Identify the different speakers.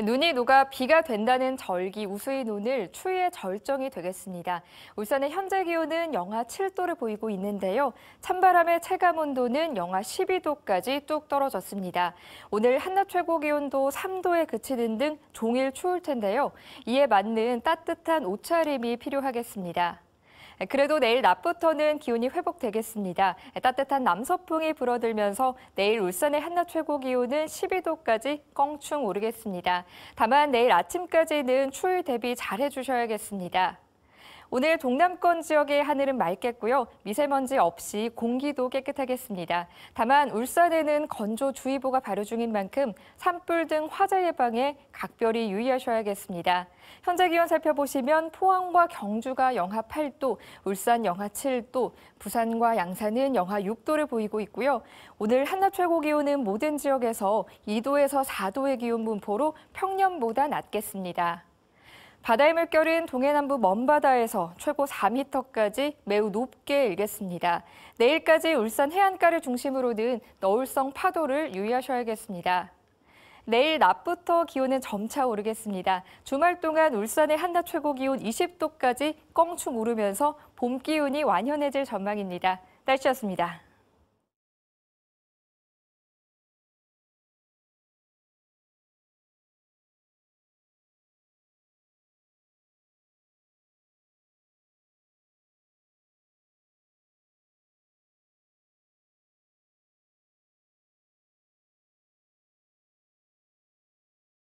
Speaker 1: 눈이 녹아 비가 된다는 절기 우수의눈을추위에 절정이 되겠습니다. 울산의 현재 기온은 영하 7도를 보이고 있는데요. 찬바람의 체감 온도는 영하 12도까지 뚝 떨어졌습니다. 오늘 한낮 최고 기온도 3도에 그치는 등 종일 추울 텐데요. 이에 맞는 따뜻한 옷차림이 필요하겠습니다. 네, 그래도 내일 낮부터는 기온이 회복되겠습니다. 네, 따뜻한 남서풍이 불어들면서 내일 울산의 한낮 최고 기온은 12도까지 껑충 오르겠습니다. 다만 내일 아침까지는 추울 대비 잘 해주셔야겠습니다. 오늘 동남권 지역의 하늘은 맑겠고요. 미세먼지 없이 공기도 깨끗하겠습니다. 다만 울산에는 건조주의보가 발효 중인 만큼 산불 등 화재 예방에 각별히 유의하셔야겠습니다. 현재 기온 살펴보시면 포항과 경주가 영하 8도, 울산 영하 7도, 부산과 양산은 영하 6도를 보이고 있고요. 오늘 한낮 최고 기온은 모든 지역에서 2도에서 4도의 기온 분포로 평년보다 낮겠습니다. 바다의 물결은 동해남부 먼바다에서 최고 4m까지 매우 높게 일겠습니다. 내일까지 울산 해안가를 중심으로는 너울성 파도를 유의하셔야겠습니다. 내일 낮부터 기온은 점차 오르겠습니다. 주말 동안 울산의 한낮 최고 기온 20도까지 껑충 오르면서 봄 기운이 완연해질 전망입니다. 날씨였습니다.